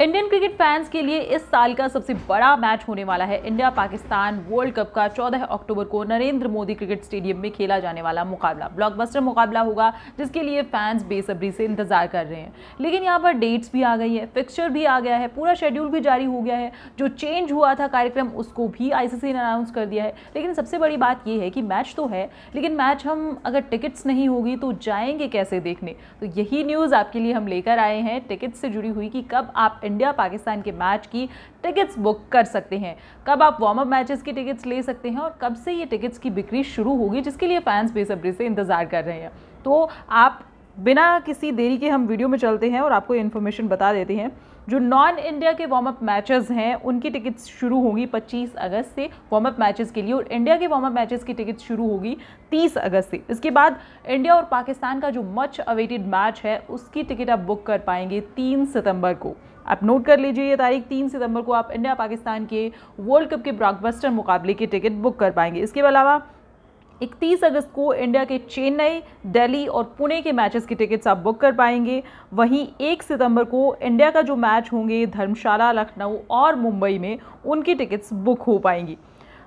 Indian cricket fans के लिए इस साल का सबसे बड़ा मैच होने वाला है इंडिया पाकिस्तान वर्ल्ड कप का 14 अक्टूबर को नरेंद्र मोदी क्रिकेट स्टेडियम में खेला जाने वाला मुकाबला ब्लॉकबस्टर मुकाबला होगा जिसके लिए फैंस बेसब्री से इंतजार कर रहे हैं लेकिन यहाँ पर डेट्स भी आ गई है फिक्सचर भी आ गया है पूरा शेड्यूल भी जारी हो गया है जो चेंज हुआ था कार्यक्रम उसको भी आई ने अनाउंस कर दिया है लेकिन सबसे बड़ी बात यह है कि मैच तो है लेकिन मैच हम अगर टिकट्स नहीं होगी तो जाएंगे कैसे देखने तो यही न्यूज़ आपके लिए हम लेकर आए हैं टिकट्स से जुड़ी हुई कि कब आप इंडिया पाकिस्तान के मैच की टिकट्स बुक कर सकते हैं कब आप वार्म अप मैचेस की टिकट्स ले सकते हैं और कब से ये टिकट्स की बिक्री शुरू होगी जिसके लिए फैंस बेसब्री से इंतज़ार कर रहे हैं तो आप बिना किसी देरी के हम वीडियो में चलते हैं और आपको इन्फॉर्मेशन बता देते हैं जो नॉन इंडिया के वार्म अप मैचेस हैं उनकी टिकट्स शुरू होगी 25 अगस्त से वार्म अप मैचेस के लिए और इंडिया के वार्म अप मैचेस की टिकट्स शुरू होगी 30 अगस्त से इसके बाद इंडिया और पाकिस्तान का जो मच अवेटेड मैच है उसकी टिकट आप बुक कर पाएंगे तीन सितंबर को आप नोट कर लीजिए ये तारीख तीन सितंबर को आप इंडिया पाकिस्तान के वर्ल्ड कप के ब्रॉकबस्टर मुकाबले की टिकट बुक कर पाएंगे इसके अलावा इकतीस अगस्त को इंडिया के चेन्नई दिल्ली और पुणे के मैचेस की टिकट्स आप बुक कर पाएंगे वहीं एक सितंबर को इंडिया का जो मैच होंगे धर्मशाला लखनऊ और मुंबई में उनकी टिकट्स बुक हो पाएंगी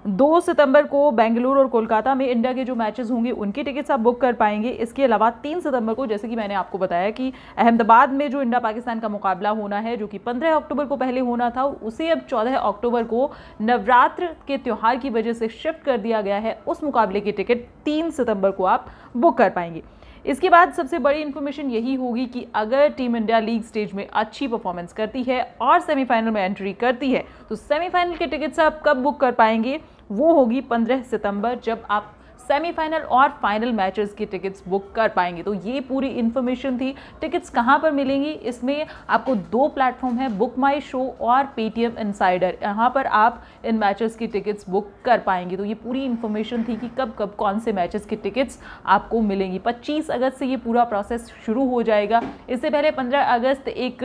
दो सितंबर को बेंगलुरु और कोलकाता में इंडिया के जो मैचेस होंगे उनकी टिकट्स आप बुक कर पाएंगे इसके अलावा तीन सितंबर को जैसे कि मैंने आपको बताया कि अहमदाबाद में जो इंडिया पाकिस्तान का मुकाबला होना है जो कि पंद्रह अक्टूबर को पहले होना था उसे अब चौदह अक्टूबर को नवरात्र के त्यौहार की वजह से शिफ्ट कर दिया गया है उस मुकाबले की टिकट तीन सितंबर को आप बुक कर पाएंगे इसके बाद सबसे बड़ी इन्फॉर्मेशन यही होगी कि अगर टीम इंडिया लीग स्टेज में अच्छी परफॉर्मेंस करती है और सेमीफाइनल में एंट्री करती है तो सेमीफाइनल के टिकट्स आप कब बुक कर पाएंगे वो होगी 15 सितंबर जब आप सेमीफाइनल और फाइनल मैचेस की टिकट्स बुक कर पाएंगे तो ये पूरी इन्फॉर्मेशन थी टिकट्स कहाँ पर मिलेंगी इसमें आपको दो प्लेटफॉर्म है बुक माई शो और पेटीएम इनसाइडर यहाँ पर आप इन मैचेस की टिकट्स बुक कर पाएंगे तो ये पूरी इन्फॉर्मेशन थी कि कब कब कौन से मैचेस की टिकट्स आपको मिलेंगी पच्चीस अगस्त से ये पूरा प्रोसेस शुरू हो जाएगा इससे पहले पंद्रह अगस्त एक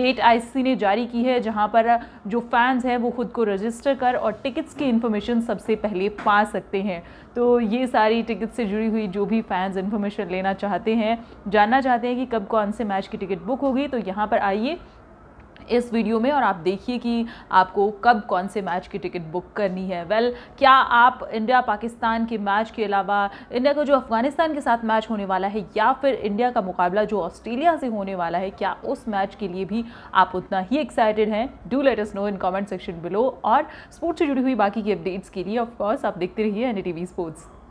डेट आई ने जारी की है जहाँ पर जो फैंस हैं वो खुद को रजिस्टर कर और टिकट्स की इन्फॉर्मेशन सबसे पहले पा सकते हैं तो ये ये सारी टिकट से जुड़ी हुई जो भी फैंस इन्फॉर्मेशन लेना चाहते हैं जानना चाहते हैं कि कब कौन से मैच की टिकट बुक होगी तो यहाँ पर आइए इस वीडियो में और आप देखिए कि आपको कब कौन से मैच की टिकट बुक करनी है वेल well, क्या आप इंडिया पाकिस्तान के मैच के अलावा इंडिया का जो अफ़गानिस्तान के साथ मैच होने वाला है या फिर इंडिया का मुकाबला जो ऑस्ट्रेलिया से होने वाला है क्या उस मैच के लिए भी आप उतना ही एक्साइटेड हैं do let us know in comment section below और स्पोर्ट्स से जुड़ी हुई बाकी की अपडेट्स के लिए ऑफकोर्स आप देखते रहिए एन स्पोर्ट्स